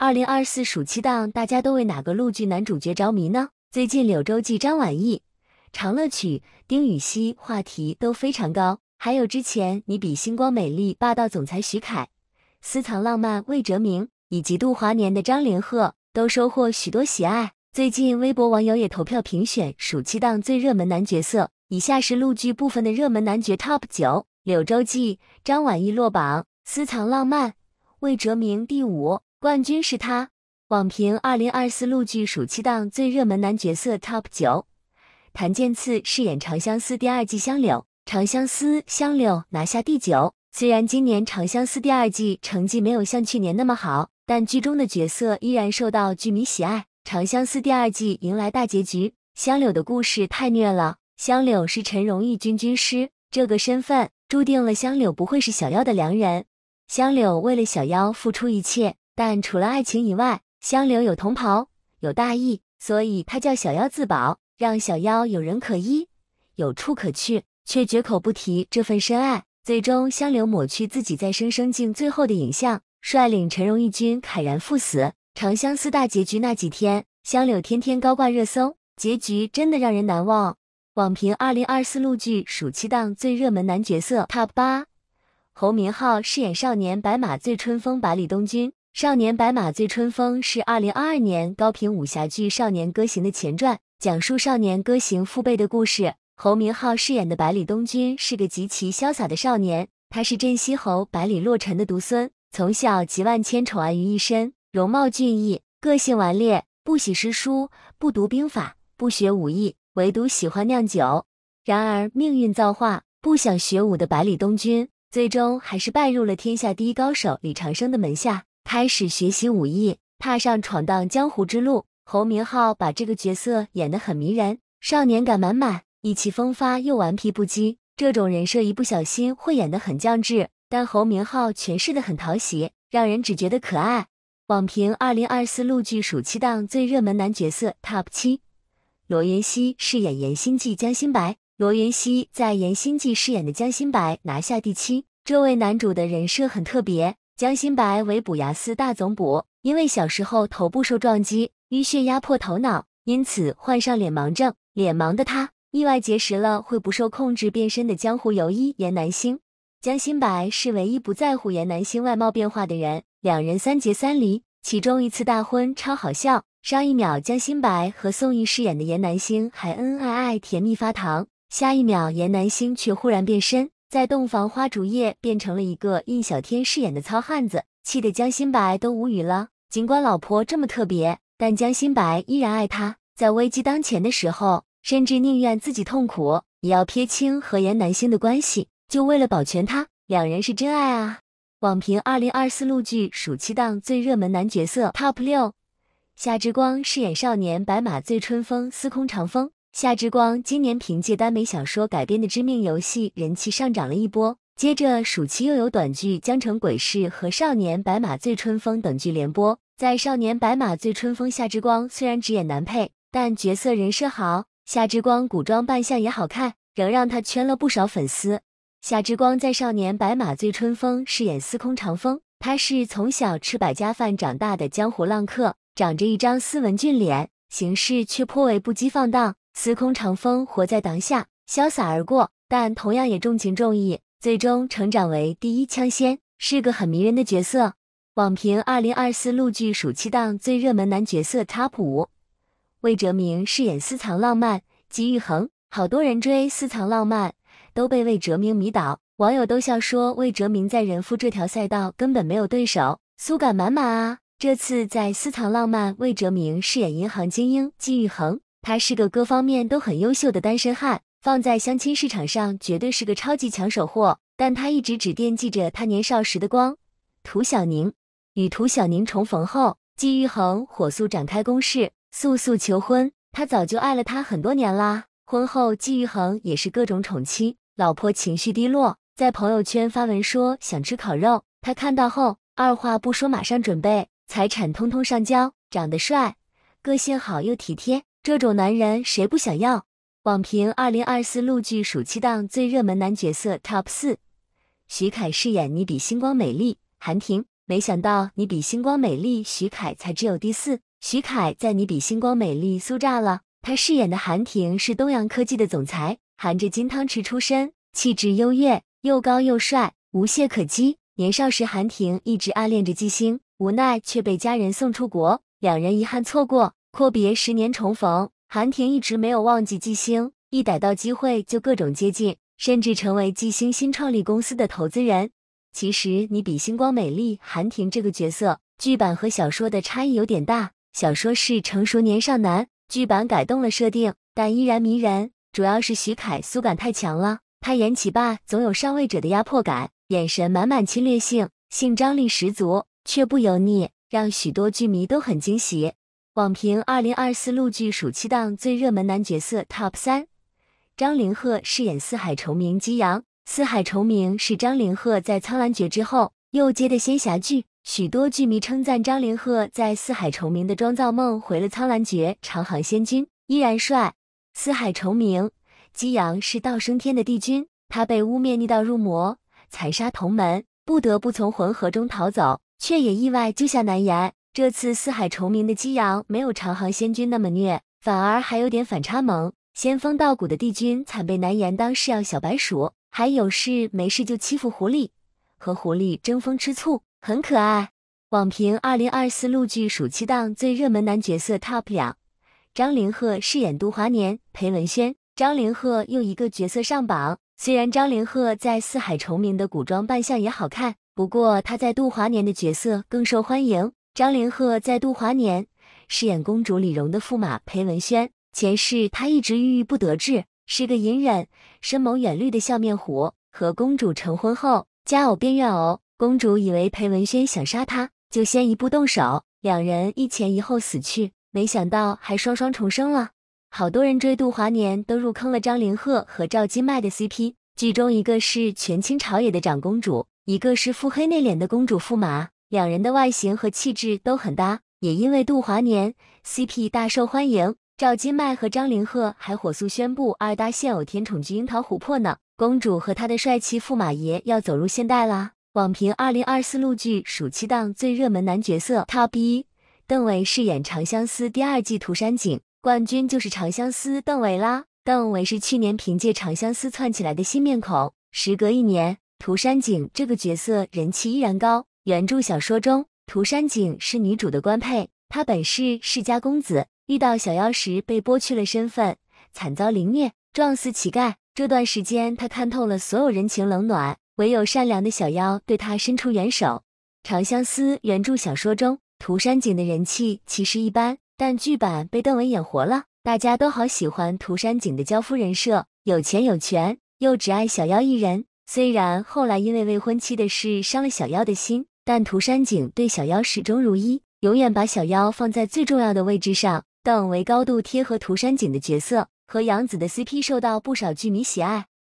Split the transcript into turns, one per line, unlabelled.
二零二四暑期档，大家都为哪个陆剧男主角着迷呢？最近《柳州记》张晚意、《长乐曲》丁禹锡话题都非常高，还有之前《你比星光美丽》霸道总裁徐凯、《私藏浪漫》魏哲鸣以及《度华年》的张凌赫都收获许多喜爱。最近微博网友也投票评选暑期档最热门男角色，以下是陆剧部分的热门男角 TOP 九，《柳州记》张晚意落榜，《私藏浪漫》魏哲鸣第五。冠军是他，网评二零二四陆剧暑期档最热门男角色 TOP 九，谭健次饰演《长相思》第二季香柳，《长相思》香柳拿下第九。虽然今年《长相思》第二季成绩没有像去年那么好，但剧中的角色依然受到剧迷喜爱。《长相思》第二季迎来大结局，香柳的故事太虐了。香柳是陈荣义军军师，这个身份注定了香柳不会是小夭的良人。香柳为了小夭付出一切。但除了爱情以外，香柳有同袍，有大义，所以他叫小妖自保，让小妖有人可依，有处可去，却绝口不提这份深爱。最终，香柳抹去自己在生生境最后的影像，率领陈荣义军慨然赴死。长相思大结局那几天，香柳天天高挂热搜，结局真的让人难忘。网评二零二四陆剧暑期档最热门男角色 top 八，侯明昊饰演少年白马醉春风百里东君。《少年白马醉春风》是二零二二年高平武侠剧《少年歌行》的前传，讲述《少年歌行》父辈的故事。侯明昊饰演的百里东君是个极其潇洒的少年，他是镇西侯百里洛尘的独孙，从小集万千宠爱于一身，容貌俊逸，个性顽劣，不喜诗书，不读兵法，不学武艺，唯独喜欢酿酒。然而命运造化，不想学武的百里东君，最终还是拜入了天下第一高手李长生的门下。开始学习武艺，踏上闯荡江湖之路。侯明昊把这个角色演得很迷人，少年感满满，意气风发又顽皮不羁。这种人设一不小心会演得很降智，但侯明昊诠释得很讨喜，让人只觉得可爱。网评二零二四陆剧暑期档最热门男角色 TOP 七，罗云熙饰演《颜心记》江心白。罗云熙在《颜心记》饰演的江心白拿下第七。这位男主的人设很特别。江心白为补牙四大总补，因为小时候头部受撞击，淤血压迫头脑，因此患上脸盲症。脸盲的他意外结识了会不受控制变身的江湖游医严南星。江心白是唯一不在乎严南星外貌变化的人。两人三结三离，其中一次大婚超好笑。上一秒江心白和宋轶饰演的严南星还恩恩爱爱甜蜜发糖，下一秒严南星却忽然变身。在洞房花烛夜变成了一个印小天饰演的糙汉子，气得江心白都无语了。尽管老婆这么特别，但江心白依然爱他。在危机当前的时候，甚至宁愿自己痛苦，也要撇清和严南星的关系，就为了保全他。两人是真爱啊！网评二零二四陆剧暑期档最热门男角色 TOP 六，夏之光饰演少年白马醉春风司空长风。夏之光今年凭借耽美小说改编的《致命游戏》人气上涨了一波，接着暑期又有短剧《江城鬼市》和《少年白马醉春风》等剧联播。在《少年白马醉春风》，夏之光虽然只演男配，但角色人设好，夏之光古装扮相也好看，仍让他圈了不少粉丝。夏之光在《少年白马醉春风》饰演司空长风，他是从小吃百家饭长大的江湖浪客，长着一张斯文俊脸，行事却颇为不羁放荡。司空长风活在当下，潇洒而过，但同样也重情重义，最终成长为第一枪仙，是个很迷人的角色。网评二零二四陆剧暑期档最热门男角色 TOP 五，魏哲鸣饰演《私藏浪漫》纪玉恒，好多人追《私藏浪漫》，都被魏哲鸣迷倒，网友都笑说魏哲鸣在人夫这条赛道根本没有对手，苏感满满啊！这次在《私藏浪漫》，魏哲鸣饰演银行精英纪玉恒，他是个各方面都很优秀的单身汉，放在相亲市场上绝对是个超级抢手货。但他一直只惦记着他年少时的光，涂小宁。与涂小宁重逢后，季玉恒火速展开攻势，速速求婚。他早就爱了他很多年啦。婚后，季玉恒也是各种宠妻，老婆情绪低落，在朋友圈发文说想吃烤肉。他看到后，二话不说，马上准备，财产通通上交。长得帅，个性好又体贴。这种男人谁不想要？网评二零二四陆剧暑期档最热门男角色 TOP 四，徐凯饰演《你比星光美丽》韩婷。没想到《你比星光美丽》，徐凯才只有第四。徐凯在《你比星光美丽》苏炸了，他饰演的韩婷是东阳科技的总裁，含着金汤匙出身，气质优越，又高又帅，无懈可击。年少时韩婷一直暗恋着纪星，无奈却被家人送出国，两人遗憾错过。阔别十年重逢，韩婷一直没有忘记纪星，一逮到机会就各种接近，甚至成为纪星新创立公司的投资人。其实你比星光美丽，韩婷这个角色剧版和小说的差异有点大，小说是成熟年少男，剧版改动了设定，但依然迷人。主要是徐凯苏感太强了，他演起霸总有上位者的压迫感，眼神满满侵略性，性张力十足，却不油腻，让许多剧迷都很惊喜。网评二零二四陆剧暑期档最热门男角色 TOP 三，张凌赫饰演《四海重明》姬扬，《四海重明》是张凌赫在《苍兰诀》之后又接的仙侠剧，许多剧迷称赞张凌赫在《四海重明》的妆造梦回了《苍兰诀》，长珩仙君依然帅。《四海重明》姬扬是道升天的帝君，他被污蔑逆道入魔，残杀同门，不得不从魂河中逃走，却也意外救下南炎。这次《四海重名的激昂没有长航仙君那么虐，反而还有点反差萌。仙风道骨的帝君惨被南言当试验小白鼠，还有事没事就欺负狐狸，和狐狸争风吃醋，很可爱。网评二零二四陆剧暑期档最热门男角色 TOP 两，张凌赫饰演杜华年，裴文轩。张凌赫又一个角色上榜，虽然张凌赫在《四海重名》的古装扮相也好看，不过他在杜华年的角色更受欢迎。张凌赫在《度华年》饰演公主李蓉的驸马裴文轩，前世他一直郁郁不得志，是个隐忍、深谋远虑的笑面虎。和公主成婚后，佳偶变怨偶。公主以为裴文轩想杀她，就先一步动手，两人一前一后死去。没想到还双双重生了。好多人追《度华年》都入坑了张凌赫和赵金麦的 CP，剧中一个是权倾朝野的长公主，一个是腹黑内敛的公主驸马。两人的外形和气质都很搭，也因为杜华年 CP 大受欢迎，赵金麦和张凌赫还火速宣布二搭现偶甜宠剧《樱桃琥珀》呢。公主和她的帅气驸马爷要走入现代啦！网评二零二四陆剧暑期档最热门男角色 TOP 一，邓伟饰演《长相思》第二季涂山璟，冠军就是《长相思》邓伟啦。邓伟是去年凭借《长相思》窜起来的新面孔，时隔一年，涂山璟这个角色人气依然高。原著小说中，涂山璟是女主的官配，他本是世家公子，遇到小妖时被剥去了身份，惨遭凌虐，撞死乞丐。这段时间，他看透了所有人情冷暖，唯有善良的小妖对他伸出援手。长相思原著小说中，涂山璟的人气其实一般，但剧版被邓文演活了，大家都好喜欢涂山璟的娇夫人设，有钱有权，又只爱小妖一人。虽然后来因为未婚妻的事伤了小妖的心。但涂山璟对小妖始终如一，永远把小妖放在最重要的位置上。邓为高度贴合涂山璟的角色，和杨紫的 CP 受到不少剧迷喜爱。